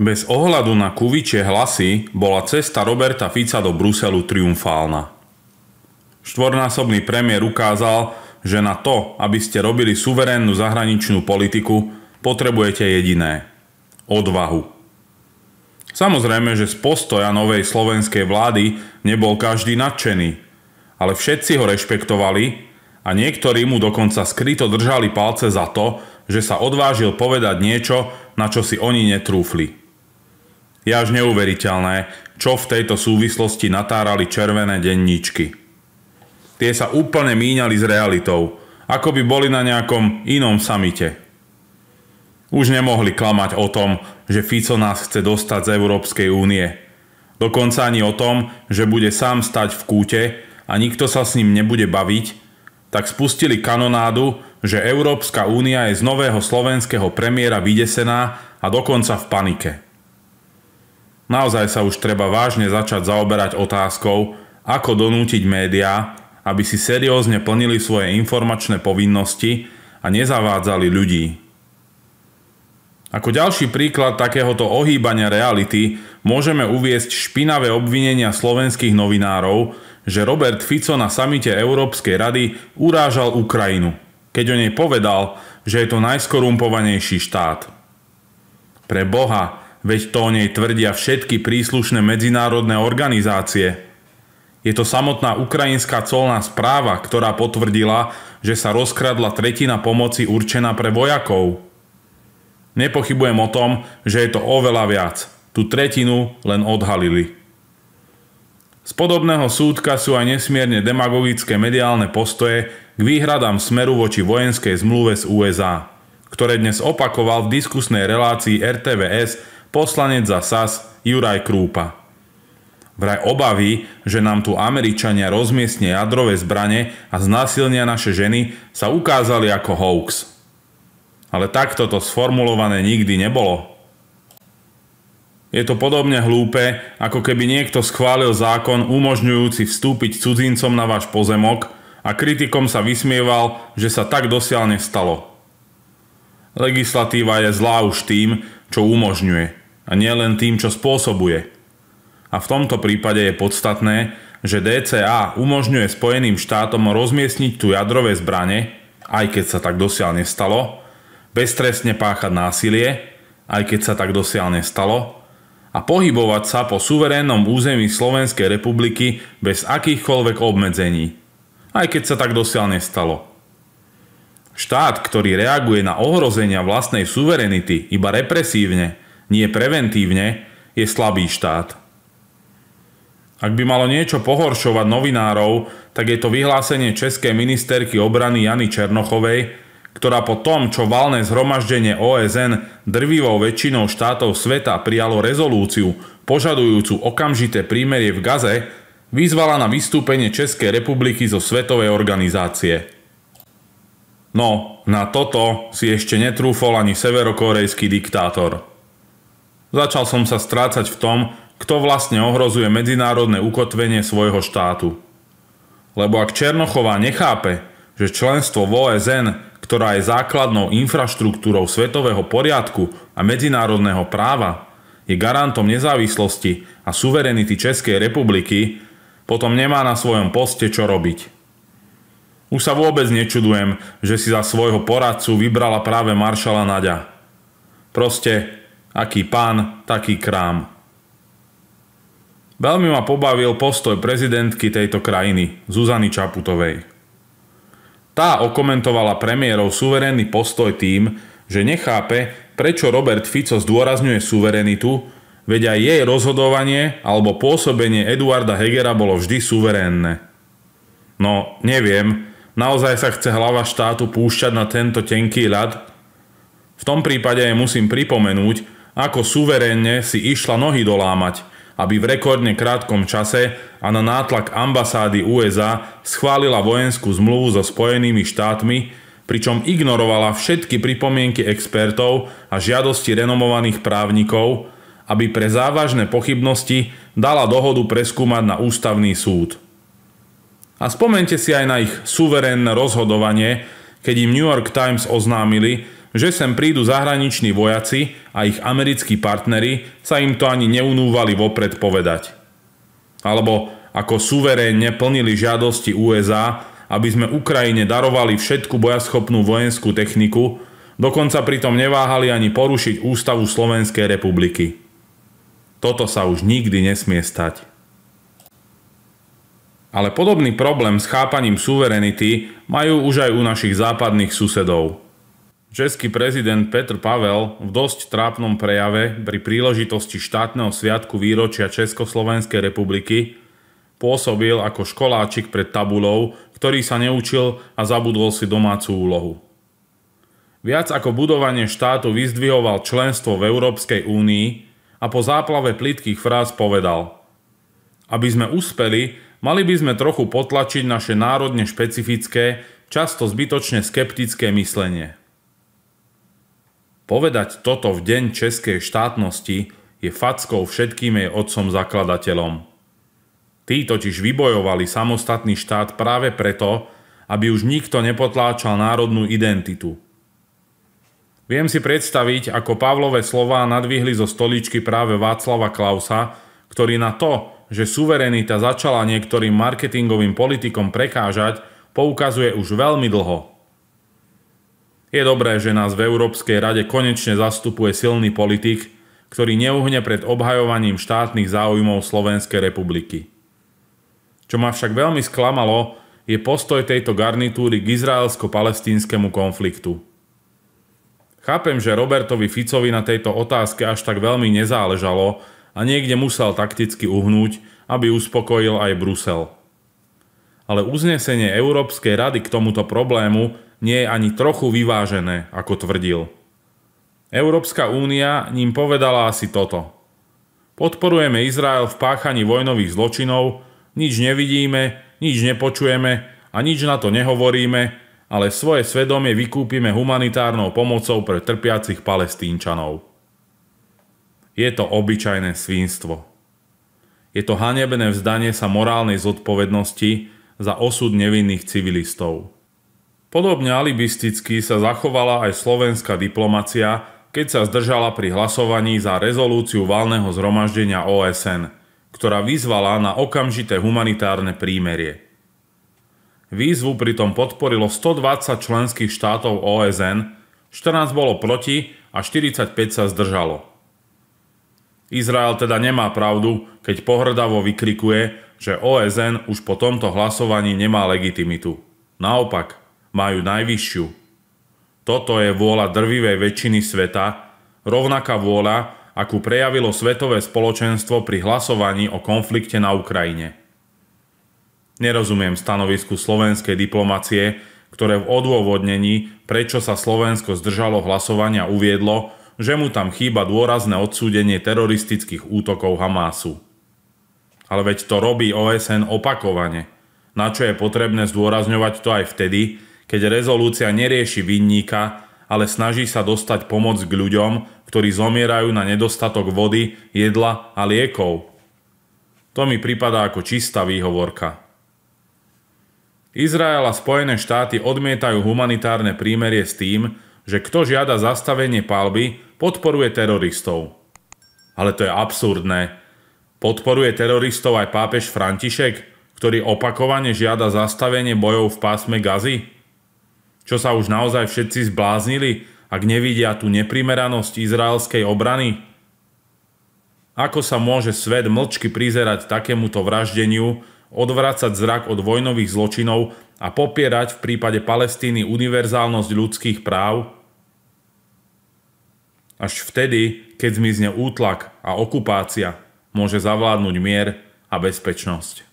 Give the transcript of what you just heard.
Bez ohľadu na kuvičie hlasy bola cesta Roberta Fica do Bruselu triumfálna. Štvornásobný premiér ukázal, že na to, aby ste robili suverénnu zahraničnú politiku, potrebujete jediné – odvahu. Samozrejme, že z postoja novej slovenskej vlády nebol každý nadšený, ale všetci ho rešpektovali a niektorí mu dokonca skryto držali palce za to, že sa odvážil povedať niečo, na čo si oni netrúfli. Je až neuveriteľné, čo v tejto súvislosti natárali červené denníčky. Tie sa úplne míňali s realitou, ako by boli na nejakom inom samite. Už nemohli klamať o tom, že Fico nás chce dostať z Európskej únie. Dokonca ani o tom, že bude sám stať v kúte a nikto sa s ním nebude baviť, tak spustili kanonádu, že Európska únia je z nového slovenského premiéra vydesená a dokonca v panike. Naozaj sa už treba vážne začať zaoberať otázkou, ako donútiť médiá, aby si seriózne plnili svoje informačné povinnosti a nezavádzali ľudí. Ako ďalší príklad takéhoto ohýbania reality môžeme uviesť špinavé obvinenia slovenských novinárov, že Robert Fico na samite Európskej rady urážal Ukrajinu, keď o nej povedal, že je to najskorumpovanejší štát. Pre Boha, Veď to o nej tvrdia všetky príslušné medzinárodné organizácie. Je to samotná ukrajinská colná správa, ktorá potvrdila, že sa rozkradla tretina pomoci určená pre vojakov. Nepochybujem o tom, že je to oveľa viac. Tu tretinu len odhalili. Z podobného súdka sú aj nesmierne demagogické mediálne postoje k výhradám smeru voči vojenskej zmluve z USA, ktoré dnes opakoval v diskusnej relácii RTVS poslanec za SAS Juraj Krúpa. Vraj obavy, že nám tu Američania rozmiestne jadrové zbranie a znásilnia naše ženy, sa ukázali ako hoax. Ale takto to sformulované nikdy nebolo. Je to podobne hlúpe, ako keby niekto schválil zákon umožňujúci vstúpiť cudzincom na váš pozemok a kritikom sa vysmieval, že sa tak dosiaľne stalo. Legislatíva je zlá už tým, čo umožňuje – a nielen tým, čo spôsobuje. A v tomto prípade je podstatné, že DCA umožňuje Spojeným štátom rozmiestniť tu jadrové zbrane, aj keď sa tak dosiaľ nestalo, beztrestne páchať násilie, aj keď sa tak dosiaľ nestalo, a pohybovať sa po suverénnom území Slovenskej republiky bez akýchkoľvek obmedzení, aj keď sa tak dosiaľ nestalo. Štát, ktorý reaguje na ohrozenia vlastnej suverenity iba represívne, nie preventívne, je slabý štát. Ak by malo niečo pohoršovať novinárov, tak je to vyhlásenie českej ministerky obrany Jany Černochovej, ktorá po tom, čo valné zhromaždenie OSN drvivou väčšinou štátov sveta prijalo rezolúciu požadujúcu okamžité prímerie v Gaze, vyzvala na vystúpenie Českej republiky zo svetovej organizácie. No, na toto si ešte netrúfol ani severokorejský diktátor. Začal som sa strácať v tom, kto vlastne ohrozuje medzinárodné ukotvenie svojho štátu. Lebo ak Černochová nechápe, že členstvo v OSN, ktorá je základnou infraštruktúrou svetového poriadku a medzinárodného práva, je garantom nezávislosti a suverenity Českej republiky, potom nemá na svojom poste čo robiť. Už sa vôbec nečudujem, že si za svojho poradcu vybrala práve maršala Naďa. Proste Aký pán, taký krám. Veľmi ma pobavil postoj prezidentky tejto krajiny, Zuzany Čaputovej. Tá okomentovala premiérov suverénny postoj tým, že nechápe, prečo Robert Fico zdôrazňuje suverenitu, veď aj jej rozhodovanie alebo pôsobenie Eduarda Hegera bolo vždy suverénne. No, neviem, naozaj sa chce hlava štátu púšťať na tento tenký ľad? V tom prípade aj musím pripomenúť, ako suverénne si išla nohy dolámať, aby v rekordne krátkom čase a na nátlak ambasády USA schválila vojenskú zmluvu so Spojenými štátmi, pričom ignorovala všetky pripomienky expertov a žiadosti renomovaných právnikov, aby pre závažné pochybnosti dala dohodu preskúmať na ústavný súd. A spomente si aj na ich suverénne rozhodovanie, keď im New York Times oznámili, že sem prídu zahraniční vojaci a ich americkí partneri sa im to ani neunúvali vopred povedať. Alebo ako suverénne plnili žiadosti USA, aby sme Ukrajine darovali všetku bojaschopnú vojenskú techniku, dokonca pritom neváhali ani porušiť ústavu Slovenskej republiky. Toto sa už nikdy nesmie stať. Ale podobný problém s chápaním suverenity majú už aj u našich západných susedov – Český prezident Petr Pavel v dosť trápnom prejave pri príležitosti štátneho sviatku výročia Československej republiky pôsobil ako školáčik pred tabulou, ktorý sa neučil a zabudol si domácu úlohu. Viac ako budovanie štátu vyzdvihoval členstvo v Európskej únii a po záplave plitkých fráz povedal Aby sme uspeli, mali by sme trochu potlačiť naše národne špecifické, často zbytočne skeptické myslenie. Povedať toto v deň českej štátnosti je fackou všetkým jej otcom zakladateľom. Tí totiž vybojovali samostatný štát práve preto, aby už nikto nepotláčal národnú identitu. Viem si predstaviť, ako Pavlové slová nadvihli zo stoličky práve Václava Klausa, ktorý na to, že suverenita začala niektorým marketingovým politikom prekážať, poukazuje už veľmi dlho – je dobré, že nás v Európskej rade konečne zastupuje silný politik, ktorý neuhne pred obhajovaním štátnych záujmov Slovenskej republiky. Čo ma však veľmi sklamalo, je postoj tejto garnitúry k izraelsko-palestínskému konfliktu. Chápem, že Robertovi Ficovi na tejto otázke až tak veľmi nezáležalo a niekde musel takticky uhnúť, aby uspokojil aj Brusel. Ale uznesenie Európskej rady k tomuto problému nie je ani trochu vyvážené, ako tvrdil. Európska únia ním povedala asi toto. Podporujeme Izrael v páchaní vojnových zločinov, nič nevidíme, nič nepočujeme a nič na to nehovoríme, ale svoje svedomie vykúpime humanitárnou pomocou pre trpiacich palestínčanov. Je to obyčajné svinstvo. Je to hanebné vzdanie sa morálnej zodpovednosti za osud nevinných civilistov. Podobne alibisticky sa zachovala aj slovenská diplomacia, keď sa zdržala pri hlasovaní za rezolúciu valného zhromaždenia OSN, ktorá vyzvala na okamžité humanitárne prímerie. Výzvu pritom podporilo 120 členských štátov OSN, 14 bolo proti a 45 sa zdržalo. Izrael teda nemá pravdu, keď pohrdavo vykrikuje, že OSN už po tomto hlasovaní nemá legitimitu. Naopak, majú najvyššiu. Toto je vôľa drvivej väčšiny sveta, rovnaká vôľa, akú prejavilo svetové spoločenstvo pri hlasovaní o konflikte na Ukrajine. Nerozumiem stanovisku slovenskej diplomacie, ktoré v odôvodnení, prečo sa Slovensko zdržalo hlasovania, uviedlo, že mu tam chýba dôrazné odsúdenie teroristických útokov Hamásu. Ale veď to robí OSN opakovane, na čo je potrebné zdôrazňovať to aj vtedy, keď rezolúcia nerieši vinníka, ale snaží sa dostať pomoc k ľuďom, ktorí zomierajú na nedostatok vody, jedla a liekov. To mi prípada ako čistá výhovorka. Izrael a Spojené štáty odmietajú humanitárne prímerie s tým, že kto žiada zastavenie palby, podporuje teroristov. Ale to je absurdné. Podporuje teroristov aj pápež František, ktorý opakovane žiada zastavenie bojov v pásme Gazy? čo sa už naozaj všetci zbláznili, ak nevidia tú neprimeranosť izraelskej obrany? Ako sa môže svet mlčky prizerať takémuto vraždeniu, odvracať zrak od vojnových zločinov a popierať v prípade Palestíny univerzálnosť ľudských práv? Až vtedy, keď zmizne útlak a okupácia, môže zavládnuť mier a bezpečnosť.